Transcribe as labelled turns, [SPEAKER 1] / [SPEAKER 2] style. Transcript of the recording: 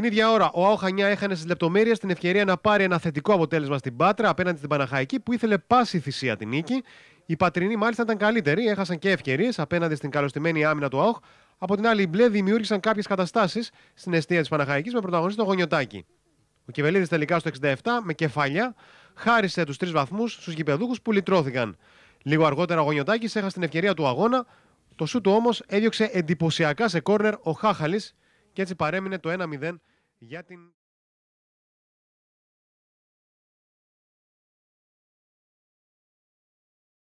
[SPEAKER 1] Την ίδια ώρα, ο Αοχανιά έχανε στις λεπτομέρειες την ευκαιρία να πάρει ένα θετικό αποτέλεσμα στην Πάτρα απέναντι στην Παναχαϊκή που ήθελε πάση θυσία την νίκη. Οι Πατρινοί μάλιστα ήταν καλύτεροι, έχασαν και ευκαιρίες απέναντι στην καλωστημένη άμυνα του ΑΟΧ. Από την άλλη, οι μπλε δημιούργησαν κάποιες καταστάσεις στην αιστεία της Παναχαϊκής με πρωταγωνιστή τον Γονιωτάκη. Ο Κεβελίδης τελικά στο 67 με κεφάλια χάρισε τους τρεις βαθμούς στους γηπεδούχους που λυτρώθηκαν. Λίγο αργότερα ο Γονιωτάκη έχασε την ευκαιρία του αγώνα. Το σούτο όμως έδιωξε εντυπωσιακά σε κόρνερ ο Χάχαλης και έτσι παρέμεινε το
[SPEAKER 2] 1-0
[SPEAKER 3] για την